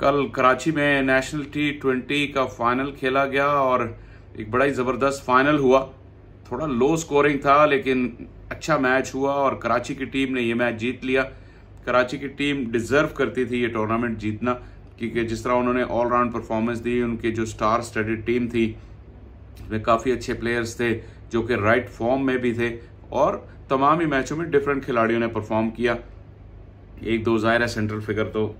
कल कराची में national T twenty का फाइनल खेला गया और एक बड़ा ही ज़बरदस्त फाइनल हुआ थोड़ा लो स्कोरिंग था लेकिन अच्छा मैच हुआ और कराची की टीम ने यह मैच जीत लिया कराची की टीम डिज़र्व करती थी ये टूर्नामेंट जीतना क्योंकि जिस तरह उन्होंने ऑलराउंड परफॉर्मेंस दी उनकी जो स्टार स्टडी टीम थी उसमें काफ़ी अच्छे प्लेयर्स थे जो कि राइट फॉर्म में भी थे और तमाम ही मैचों में डिफरेंट खिलाड़ियों ने परफॉर्म किया एक दो ज़ाहिर है सेंट्रल फिगर तो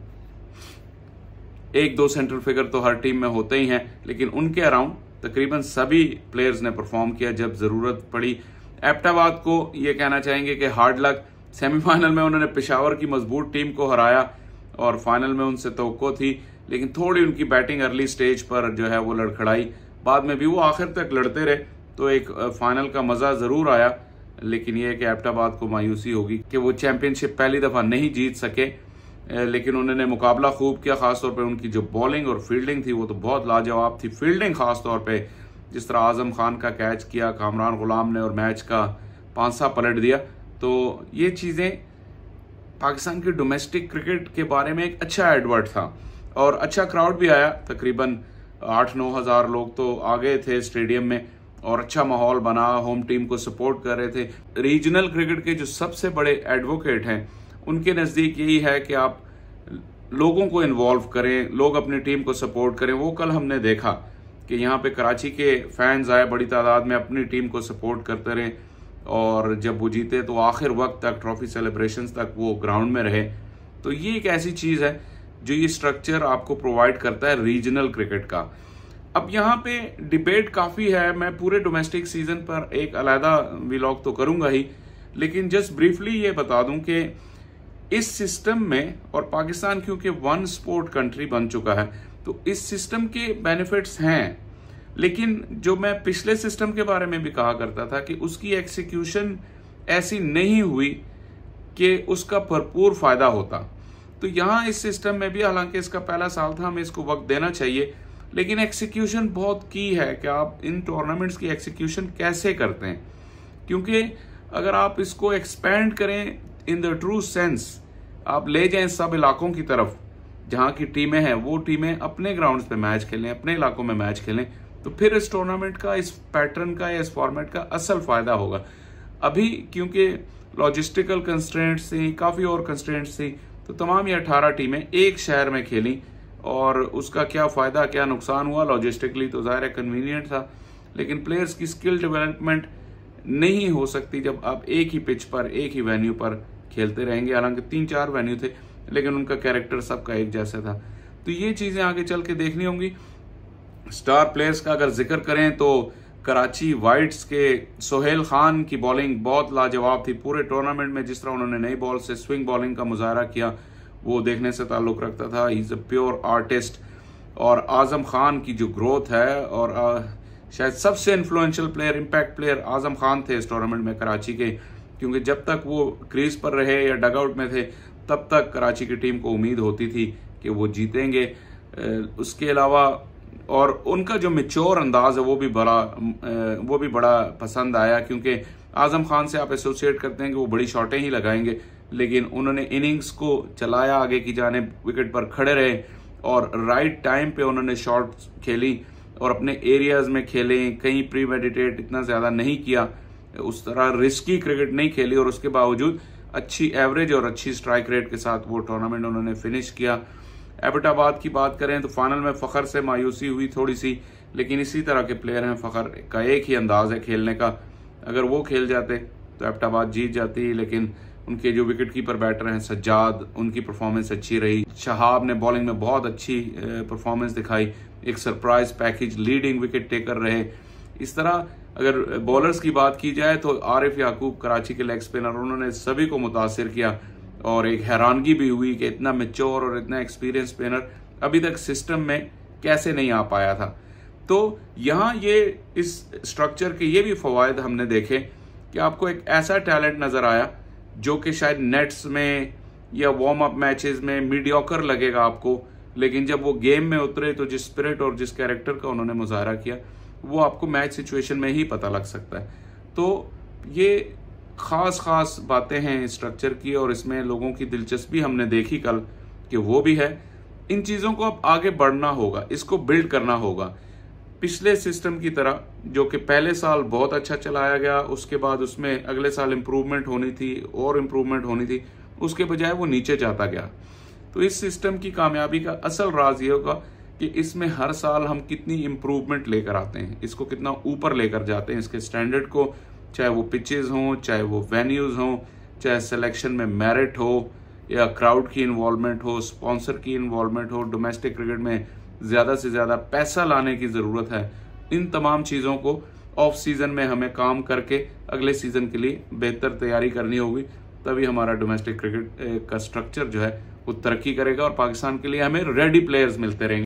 एक दो सेंट्रल फिगर तो हर टीम में होते ही हैं लेकिन उनके अराउंड तकरीबन सभी प्लेयर्स ने परफॉर्म किया जब ज़रूरत पड़ी एप्टाबाद को ये कहना चाहेंगे कि हार्ड लक सेमीफाइनल में उन्होंने पिशावर की मजबूत टीम को हराया और फाइनल में उनसे तो थी लेकिन थोड़ी उनकी बैटिंग अर्ली स्टेज पर जो है वो लड़खड़ाई बाद में भी वो आखिर तक लड़ते रहे तो एक फाइनल का मज़ा ज़रूर आया लेकिन यह कि एप्टाबाद को मायूसी होगी कि वो चैंपियनशिप पहली दफ़ा नहीं जीत सके लेकिन उन्होंने मुकाबला खूब किया ख़ासतौर पर उनकी जो बॉलिंग और फील्डिंग थी वो तो बहुत लाजवाब थी फील्डिंग खासतौर पर जिस तरह आज़म खान का कैच किया कामरान गुलाम ने और मैच का पांसा पलट दिया तो ये चीज़ें पाकिस्तान की डोमेस्टिक क्रिकेट के बारे में एक अच्छा एडवर्ट था और अच्छा क्राउड भी आया तकरीबन आठ नौ हज़ार लोग तो आ गए थे स्टेडियम में और अच्छा माहौल बना होम टीम को सपोर्ट कर रहे थे रीजनल क्रिकेट के जो सबसे बड़े एडवोकेट हैं उनके नज़दीक यही है कि आप लोगों को इन्वॉल्व करें लोग अपनी टीम को सपोर्ट करें वो कल हमने देखा कि यहाँ पे कराची के फैंस आए बड़ी तादाद में अपनी टीम को सपोर्ट करते रहे और जब वो जीते तो आखिर वक्त तक ट्रॉफी सेलिब्रेशन तक वो ग्राउंड में रहे तो ये एक ऐसी चीज़ है जो ये स्ट्रक्चर आपको प्रोवाइड करता है रीजनल क्रिकेट का अब यहाँ पे डिबेट काफ़ी है मैं पूरे डोमेस्टिक सीज़न पर एक अलहदा विलॉग तो करूँगा ही लेकिन जस्ट ब्रीफली ये बता दूँ कि इस सिस्टम में और पाकिस्तान क्योंकि वन स्पोर्ट कंट्री बन चुका है तो इस सिस्टम के बेनिफिट्स हैं लेकिन जो मैं पिछले सिस्टम के बारे में भी कहा करता था कि उसकी एक्सिक्यूशन ऐसी नहीं हुई कि उसका भरपूर फायदा होता तो यहाँ इस सिस्टम में भी हालांकि इसका पहला साल था हमें इसको वक्त देना चाहिए लेकिन एक्सिक्यूशन बहुत की है कि आप इन टूर्नामेंट्स की एक्सिक्यूशन कैसे करते हैं क्योंकि अगर आप इसको एक्सपेंड करें इन द ट्रू सेंस आप ले जाएं सब इलाकों की तरफ जहां की टीमें हैं वो टीमें अपने ग्राउंड्स पे मैच खेलें अपने इलाकों में मैच खेलें तो फिर इस टूर्नामेंट का इस पैटर्न का या इस फॉर्मेट का असल फ़ायदा होगा अभी क्योंकि लॉजिस्टिकल कंस्ट्रेंट्स थी काफ़ी और कंस्ट्रेंट्स थी तो तमाम ये अठारह टीमें एक शहर में खेली और उसका क्या फ़ायदा क्या नुकसान हुआ लॉजिस्टिकली तो ज़ाहिर कन्वीनियंट था लेकिन प्लेयर्स की स्किल डेवलपमेंट नहीं हो सकती जब आप एक ही पिच पर एक ही वेन्यू पर खेलते रहेंगे हालांकि तीन चार वेन्यू थे लेकिन उनका कैरेक्टर सबका एक जैसा था तो ये चीज़ें आगे चल के देखनी होंगी स्टार प्लेयर्स का अगर जिक्र करें तो कराची वाइट्स के सोहेल खान की बॉलिंग बहुत लाजवाब थी पूरे टूर्नामेंट में जिस तरह उन्होंने नई बॉल से स्विंग बॉलिंग का मुजाहरा किया वो देखने से ताल्लुक़ रखता था इज़ अ प्योर आर्टिस्ट और आज़म खान की जो ग्रोथ है और शायद सबसे influential player impact player Azam Khan थे इस टूर्नामेंट में कराची के क्योंकि जब तक वो क्रीज पर रहे या डगआउट में थे तब तक कराची की टीम को उम्मीद होती थी कि वो जीतेंगे उसके अलावा और उनका जो मेच्योर अंदाज है वो भी बड़ा वो भी बड़ा पसंद आया क्योंकि आज़म खान से आप एसोसिएट करते हैं कि वो बड़ी शॉटें ही लगाएंगे लेकिन उन्होंने इनिंग्स को चलाया आगे की जाने विकेट पर खड़े रहे और राइट टाइम पे उन्होंने शॉट खेली और अपने एरियाज में खेलें कहीं प्री मेडिटेट इतना ज़्यादा नहीं किया उस तरह रिस्की क्रिकेट नहीं खेली और उसके बावजूद अच्छी एवरेज और अच्छी स्ट्राइक रेट के साथ वो टूर्नामेंट उन्होंने फिनिश किया एबटाबाद की बात करें तो फाइनल में फ़खर से मायूसी हुई थोड़ी सी लेकिन इसी तरह के प्लेयर हैं फ़खर का एक ही अंदाज है खेलने का अगर वो खेल जाते तो एबटाबाद जीत जाती लेकिन उनके जो विकेट कीपर बैटर हैं सज्जाद उनकी परफॉर्मेंस अच्छी रही शहाब ने बॉलिंग में बहुत अच्छी परफॉर्मेंस दिखाई एक surprise package leading wicket taker रहे इस तरह अगर बॉलर्स की बात की जाए तो आरिफ याकूब कराची के लेग स्पिनर उन्होंने सभी को मुतासर किया और एक हैरानगी भी हुई कि इतना मेच्योर और इतना एक्सपीरियंस स्पिनर अभी तक सिस्टम में कैसे नहीं आ पाया था तो यहाँ ये इस स्ट्रक्चर के ये भी फवायद हमने देखे कि आपको एक ऐसा टैलेंट नज़र आया जो कि शायद नेट्स में या वार्म अप मैचेस में मीडियोकर लगेगा आपको लेकिन जब वो गेम में उतरे तो जिस स्पिरिट और जिस कैरेक्टर का उन्होंने मुजाहरा किया वो आपको मैच सिचुएशन में ही पता लग सकता है तो ये ख़ास ख़ास बातें हैं स्ट्रक्चर की और इसमें लोगों की दिलचस्पी हमने देखी कल कि वो भी है इन चीज़ों को अब आगे बढ़ना होगा इसको बिल्ड करना होगा पिछले सिस्टम की तरह जो कि पहले साल बहुत अच्छा चलाया गया उसके बाद उसमें अगले साल इम्प्रूवमेंट होनी थी और इम्प्रूवमेंट होनी थी उसके बजाय वो नीचे जाता गया तो इस सिस्टम की कामयाबी का असल राज ये होगा कि इसमें हर साल हम कितनी इम्प्रूवमेंट लेकर आते हैं इसको कितना ऊपर लेकर जाते हैं इसके स्टैंडर्ड को चाहे वो पिचेज हों चाहे वो वेन्यूज़ हों चाहे सिलेक्शन में मेरिट हो या क्राउड की इन्वॉलमेंट हो स्पॉन्सर की इन्वॉलमेंट हो डोमेस्टिक क्रिकेट में ज़्यादा से ज़्यादा पैसा लाने की ज़रूरत है इन तमाम चीज़ों को ऑफ सीज़न में हमें काम करके अगले सीज़न के लिए बेहतर तैयारी करनी होगी तभी हमारा डोमेस्टिक क्रिकेट का स्ट्रक्चर जो है वो तरक्की करेगा और पाकिस्तान के लिए हमें रेडी प्लेयर्स मिलते रहेंगे